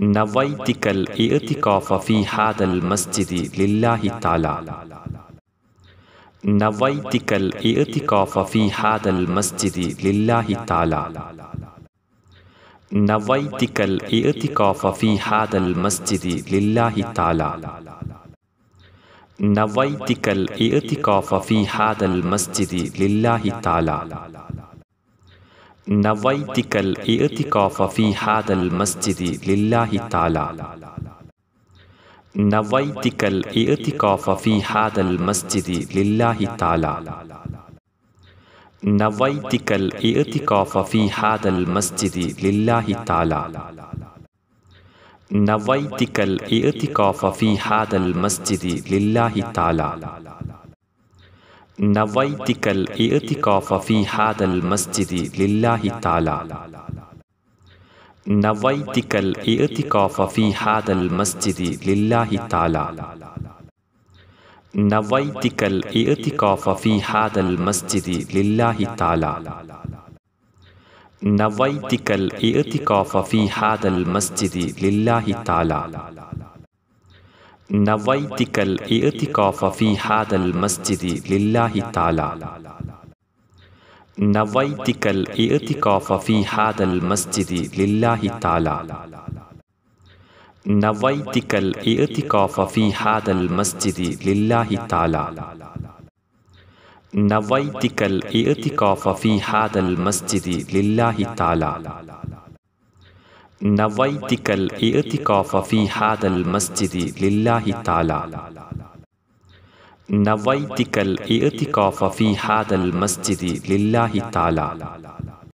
نويتك الاعتكاف في هذا المسجد لله تعالى نويتك الاعتكاف في هذا المسجد لله تعالى نويتك الاعتكاف في هذا المسجد لله تعالى نويتك الاعتكاف في هذا المسجد لله تعالى نويتك الاعتكاف في هذا المسجد لله تعالى نويتك الاعتكاف في هذا المسجد لله تعالى نويتك الاعتكاف في هذا المسجد لله تعالى نويتك الاعتكاف في هذا المسجد لله تعالى نويتك الاعتكاف في هذا المسجد لله تعالى نويتك الاعتكاف في هذا المسجد لله تعالى نويتك الاعتكاف في هذا المسجد لله تعالى نويتك الاعتكاف في هذا المسجد لله تعالى نويتك الاعتكاف في هذا المسجد لله تعالى نويتك الاعتكاف في هذا المسجد لله تعالى نويتك الاعتكاف في هذا المسجد لله تعالى نويتك الاعتكاف في هذا المسجد لله تعالى نويتك الاعتكاف في هذا المسجد لله تعالى نويتك الاعتكاف في هذا المسجد لله تعالى